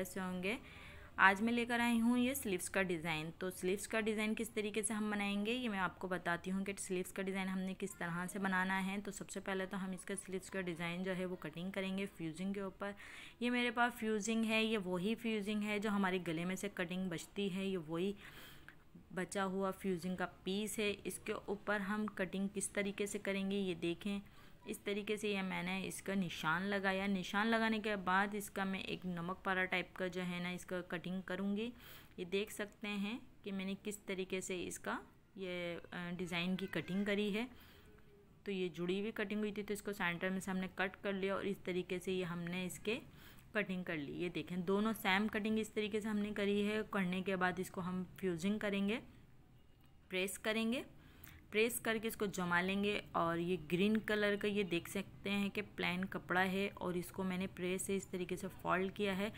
ideas होंगे आज मैं लेकर आई हूँ ये स्लीव्स का डिज़ाइन तो स्लीव्स का डिज़ाइन किस तरीके से हम बनाएंगे ये मैं आपको बताती हूँ कि स्लीव्स का डिज़ाइन हमने किस तरह से बनाना है तो सबसे पहले तो हम इसका स्लीव्स का डिज़ाइन जो है वो कटिंग करेंगे फ्यूज़िंग के ऊपर ये मेरे पास फ्यूज़िंग है ये वही फ्यूज़िंग है जो हमारे गले में से कटिंग बचती है ये वही बचा हुआ फ्यूज़िंग का पीस है इसके ऊपर हम कटिंग किस तरीके से करेंगे ये देखें इस तरीके से ये मैंने इसका निशान लगाया निशान लगाने के बाद इसका मैं एक नमक पारा टाइप का जो है ना इसका कटिंग करूँगी ये देख सकते हैं कि मैंने किस तरीके से इसका ये डिज़ाइन की कटिंग करी है तो ये जुड़ी हुई कटिंग हुई थी तो इसको सेंटर में से हमने कट कर लिया और इस तरीके से ये हमने इसके कटिंग कर ली ये देखें दोनों सेम कटिंग इस तरीके से हमने करी है करने के बाद इसको हम फ्यूजिंग करेंगे प्रेस करेंगे प्रेस करके इसको जमा लेंगे और ये ग्रीन कलर का ये देख सकते हैं कि प्लान कपड़ा है और इसको मैंने प्रेस से इस तरीके से फोल्ड किया है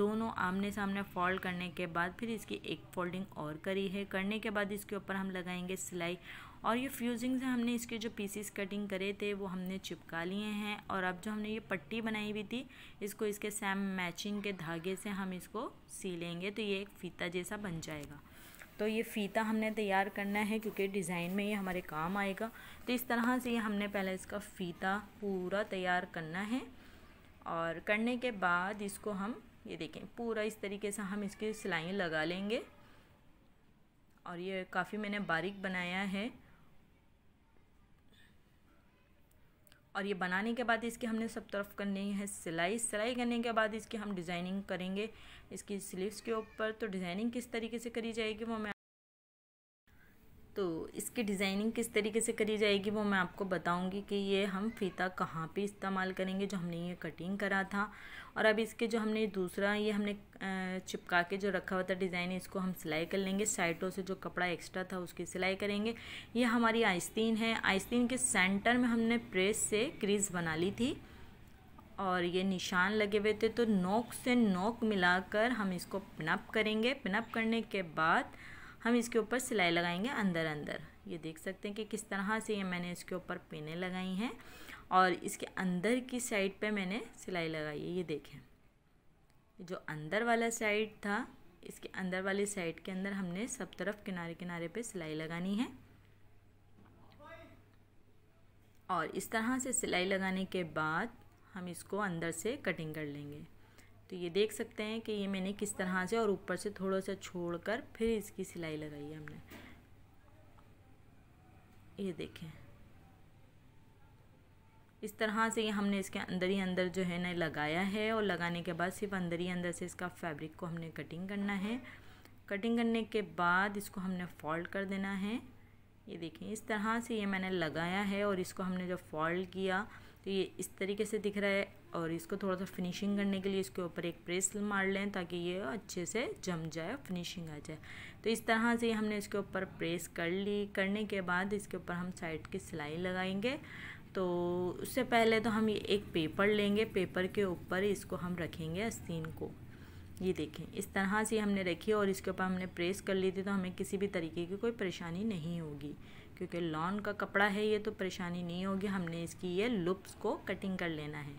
दोनों आमने सामने फोल्ड करने के बाद फिर इसकी एक फोल्डिंग और करी है करने के बाद इसके ऊपर हम लगाएंगे सिलाई और ये फ्यूजिंग से हमने इसके जो पीसीस कटिंग करे थे वो हमने चिपका लिए हैं और अब जो हमने ये पट्टी बनाई हुई थी इसको इसके सैम मैचिंग के धागे से हम इसको सी लेंगे तो ये एक फीता जैसा बन जाएगा तो ये फ़ीता हमने तैयार करना है क्योंकि डिज़ाइन में ये हमारे काम आएगा तो इस तरह से ये हमने पहले इसका फ़ीता पूरा तैयार करना है और करने के बाद इसको हम ये देखें पूरा इस तरीके से हम इसकी सिलाई लगा लेंगे और ये काफ़ी मैंने बारीक बनाया है और ये बनाने के बाद इसकी हमने सब तरफ करनी है सिलाई सिलाई करने के बाद इसकी हम डिज़ाइनिंग करेंगे इसकी स्लीव्स के ऊपर तो डिज़ाइनिंग किस तरीके से करी जाएगी वो मैं तो इसकी डिज़ाइनिंग किस तरीके से करी जाएगी वो मैं आपको बताऊंगी कि ये हम फीता कहाँ पे इस्तेमाल करेंगे जो हमने ये कटिंग करा था और अब इसके जो हमने दूसरा ये हमने चिपका के जो रखा हुआ था डिज़ाइन इसको हम सिलाई कर लेंगे साइडों से जो कपड़ा एक्स्ट्रा था उसकी सिलाई करेंगे ये हमारी आइस्तीन है आइस्तीन के सेंटर में हमने प्रेस से क्रीज बना ली थी और ये निशान लगे हुए थे तो नोक से नोक मिलाकर हम इसको पिनअप करेंगे पिनअप करने के बाद हम इसके ऊपर सिलाई लगाएंगे अंदर अंदर ये देख सकते हैं कि किस तरह से ये मैंने इसके ऊपर पेने लगाई हैं और इसके अंदर की साइड पे मैंने सिलाई लगाई है ये देखें जो अंदर वाला साइड था इसके अंदर वाली साइड के अंदर हमने सब तरफ किनारे किनारे पे सिलाई लगानी है और इस तरह से सिलाई लगाने के बाद हम इसको अंदर से कटिंग कर लेंगे तो ये देख सकते हैं कि ये मैंने किस तरह से और ऊपर से थोड़ा सा छोड़ कर फिर इसकी सिलाई लगाई है हमने ये देखें इस तरह से ये हमने इसके अंदर ही अंदर जो है ना लगाया है और लगाने के बाद सिर्फ अंदर ही अंदर से इसका फैब्रिक को हमने कटिंग करना है कटिंग करने के बाद इसको हमने फोल्ड कर देना है ये देखें इस तरह से ये मैंने लगाया है और इसको हमने जब फोल्ड किया तो ये इस तरीके से दिख रहा है और इसको थोड़ा सा फिनिशिंग करने के लिए इसके ऊपर एक प्रेस मार लें ताकि ये अच्छे से जम जाए फिनिशिंग आ जाए तो इस तरह से हमने इसके ऊपर प्रेस कर ली करने के बाद इसके ऊपर हम साइड की सिलाई लगाएंगे तो उससे पहले तो हम ये एक पेपर लेंगे पेपर के ऊपर इसको हम रखेंगे आस्तीन को ये देखें इस तरह से हमने रखी और इसके ऊपर हमने प्रेस कर ली थी तो हमें किसी भी तरीके की कोई परेशानी नहीं होगी क्योंकि लॉन का कपड़ा है ये तो परेशानी नहीं होगी हमने इसकी ये लुप्स को कटिंग कर लेना है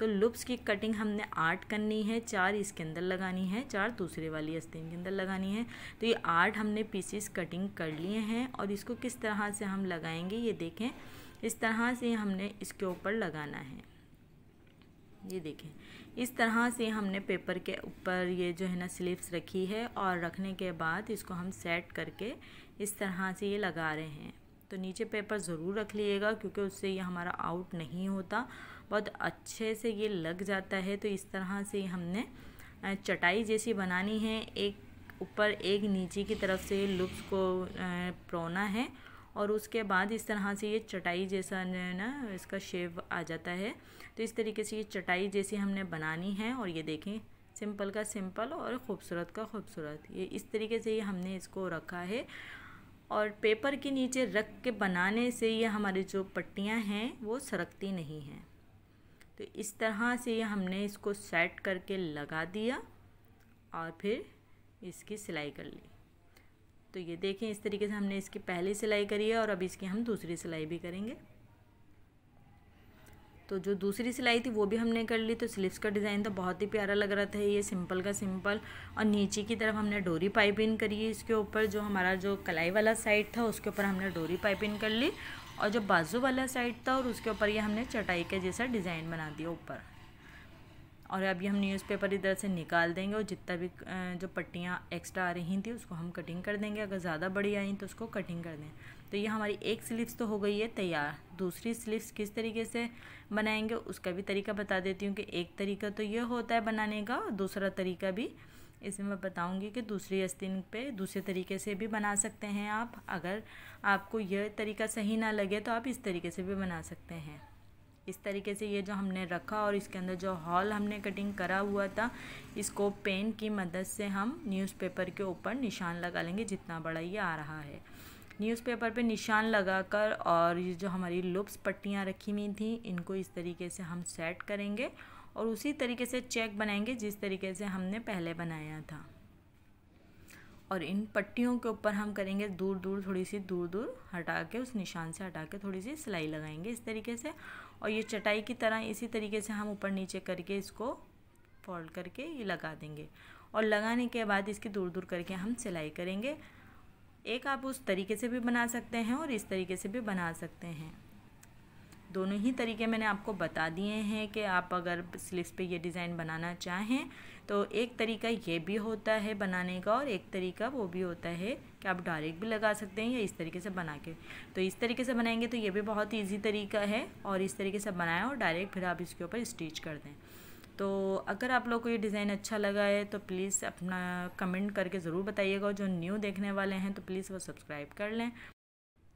तो लुप्स की कटिंग हमने आठ करनी है चार इसके अंदर लगानी है चार दूसरे वाली आस्तीन के अंदर लगानी है तो ये आठ हमने पीसीस कटिंग कर लिए हैं और इसको किस तरह से हम लगाएंगे ये देखें इस तरह से हमने इसके ऊपर लगाना है ये देखें इस तरह से हमने पेपर के ऊपर ये जो है ना स्लीव्स रखी है और रखने के बाद इसको हम सेट करके इस तरह से ये लगा रहे हैं तो नीचे पेपर ज़रूर रख लीजिएगा क्योंकि उससे ये हमारा आउट नहीं होता बहुत अच्छे से ये लग जाता है तो इस तरह से हमने चटाई जैसी बनानी है एक ऊपर एक नीचे की तरफ से लुप्स को प्रोना है और उसके बाद इस तरह से ये चटाई जैसा ना इसका शेप आ जाता है तो इस तरीके से ये चटाई जैसी हमने बनानी है और ये देखें सिंपल का सिंपल और ख़ूबसूरत का ख़ूबसूरत ये इस तरीके से ही हमने इसको रखा है और पेपर के नीचे रख के बनाने से ये हमारी जो पट्टियाँ हैं वो सरकती नहीं हैं तो इस तरह से हमने इसको सेट करके लगा दिया और फिर इसकी सिलाई कर ली तो ये देखें इस तरीके से हमने इसकी पहली सिलाई करी है और अब इसकी हम दूसरी सिलाई भी करेंगे तो जो दूसरी सिलाई थी वो भी हमने कर ली तो स्लीवस का डिज़ाइन तो बहुत ही प्यारा लग रहा था ये सिंपल का सिंपल और नीचे की तरफ हमने डोरी पाइपिंग करी है इसके ऊपर जो हमारा जो कलाई वाला साइड था उसके ऊपर हमने डोरी पाइपिंग कर ली और जो बाजू वाला साइड था और उसके ऊपर ये हमने चटाई के जैसा डिज़ाइन बना दिया ऊपर और अभी हम न्यूज़पेपर इधर से निकाल देंगे और जितना भी जो पट्टियाँ एक्स्ट्रा आ रही थी उसको हम कटिंग कर देंगे अगर ज़्यादा बड़ी आई तो उसको कटिंग कर दें तो ये हमारी एक स्लिप्स तो हो गई है तैयार दूसरी स्लिप्स किस तरीके से बनाएंगे उसका भी तरीका बता देती हूँ कि एक तरीका तो ये होता है बनाने का और दूसरा तरीका भी इसमें मैं बताऊँगी कि दूसरी आस्तीन पे दूसरे तरीके से भी बना सकते हैं आप अगर आपको यह तरीका सही ना लगे तो आप इस तरीके से भी बना सकते हैं इस तरीके से ये जो हमने रखा और इसके अंदर जो हॉल हमने कटिंग करा हुआ था इसको पेन की मदद से हम न्यूज़पेपर के ऊपर निशान लगा लेंगे जितना बड़ा ये आ रहा है न्यूज़पेपर पे निशान लगाकर और ये जो हमारी लुप्स पट्टियाँ रखी हुई थी इनको इस तरीके से हम सेट करेंगे और उसी तरीके से चेक बनाएंगे जिस तरीके से हमने पहले बनाया था और इन पट्टियों के ऊपर हम करेंगे दूर दूर थोड़ी सी दूर दूर हटा के उस निशान से हटा के थोड़ी सी सिलाई लगाएंगे इस तरीके से और ये चटाई की तरह इसी तरीके से हम ऊपर नीचे करके इसको फोल्ड करके ये लगा देंगे और लगाने के बाद इसकी दूर दूर करके हम सिलाई करेंगे एक आप उस तरीके से भी बना सकते हैं और इस तरीके से भी बना सकते हैं दोनों ही तरीके मैंने आपको बता दिए हैं कि आप अगर स्लीव्स पे ये डिज़ाइन बनाना चाहें तो एक तरीका ये भी होता है बनाने का और एक तरीका वो भी होता है कि आप डायरेक्ट भी लगा सकते हैं या इस तरीके से बना के तो इस तरीके से बनाएंगे तो ये भी बहुत ईजी तरीका है और इस तरीके से बनाएं और डायरेक्ट फिर आप इसके ऊपर स्टिच कर दें तो अगर आप लोग को ये डिज़ाइन अच्छा लगा है तो प्लीज़ अपना कमेंट करके ज़रूर बताइएगा और जो न्यू देखने वाले हैं तो प्लीज़ वो सब्सक्राइब कर लें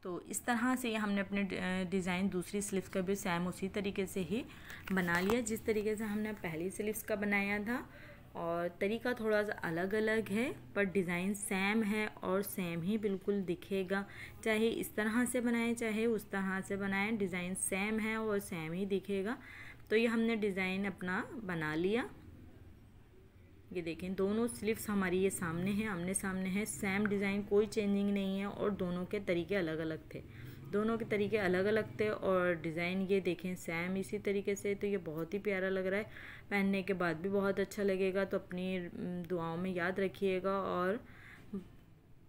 तो इस तरह से हमने अपने डिज़ाइन दूसरी स्लिप्स का भी सेम उसी तरीके से ही बना लिया जिस तरीके से हमने पहली स्लिप्स का बनाया था और तरीका थोड़ा सा अलग अलग है पर डिज़ाइन सेम है और सेम ही बिल्कुल दिखेगा चाहे इस तरह से बनाएं चाहे उस तरह से बनाएं डिज़ाइन सेम है और सेम ही दिखेगा तो ये हमने डिज़ाइन अपना बना लिया ये देखें दोनों स्लीव्स हमारी ये सामने हैं आमने सामने हैं सेम डिज़ाइन कोई चेंजिंग नहीं है और दोनों के तरीके अलग अलग थे दोनों के तरीके अलग अलग थे और डिज़ाइन ये देखें सेम इसी तरीके से तो ये बहुत ही प्यारा लग रहा है पहनने के बाद भी बहुत अच्छा लगेगा तो अपनी दुआओं में याद रखिएगा और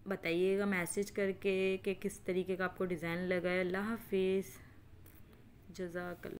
बताइएगा मैसेज करके कि किस तरीके का आपको डिज़ाइन लगा है अल्लाह हाफिज़ जजाकल